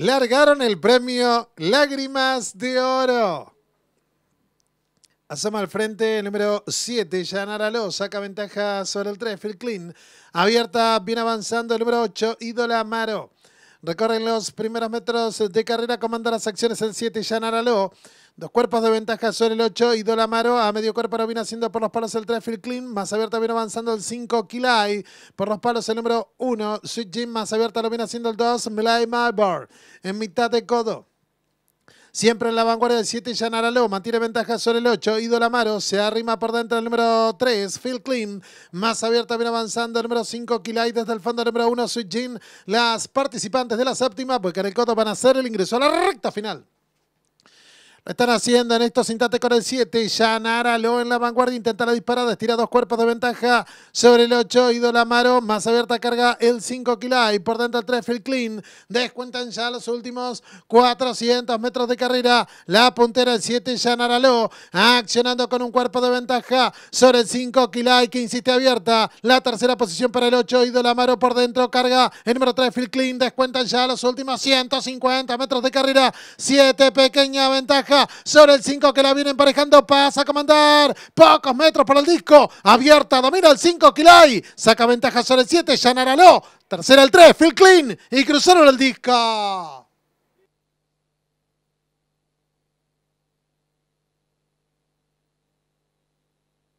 largaron el premio Lágrimas de Oro. Asoma al frente el número 7, Yanaralo. saca ventaja sobre el 3, Phil Clean. Abierta, bien avanzando el número 8, Ídola Amaro. Recorren los primeros metros de carrera, comanda las acciones el 7, Yanaralo. Dos cuerpos de ventaja sobre el 8 y Dolamaro a medio cuerpo lo viene haciendo por los palos el 3 Phil Clean, más abierta viene avanzando el 5 Kilai, por los palos el número 1 Sweet más abierta lo viene haciendo el 2 Melai Malbar, en mitad de codo. Siempre en la vanguardia del 7, Yanaraló mantiene ventaja sobre el 8. Ídol Amaro se arrima por dentro del número 3. Phil Clean más abierta, viene avanzando. El número 5, Kilay desde el fondo. El número 1, sujin Las participantes de la séptima, el codo van a hacer el ingreso a la recta final. Están haciendo en esto, instantes con el 7. Yanaralo en la vanguardia. Intenta la disparada. Estira dos cuerpos de ventaja sobre el 8. Idolamaro. Más abierta carga el 5 Kilay. Por dentro el 3 Phil Clean. Descuentan ya los últimos 400 metros de carrera. La puntera el 7 Yanara Accionando con un cuerpo de ventaja sobre el 5 Kilay que insiste abierta. La tercera posición para el 8. Idolamaro por dentro. Carga el número 3 Phil Clean. Descuentan ya los últimos 150 metros de carrera. 7 pequeña ventaja sobre el 5 que la viene emparejando. Pasa a comandar. Pocos metros para el disco. Abierta. Domina el 5 Kilay. Saca ventaja sobre el 7. Yanaraló. Tercera el 3. Phil Clean. Y cruzaron el disco.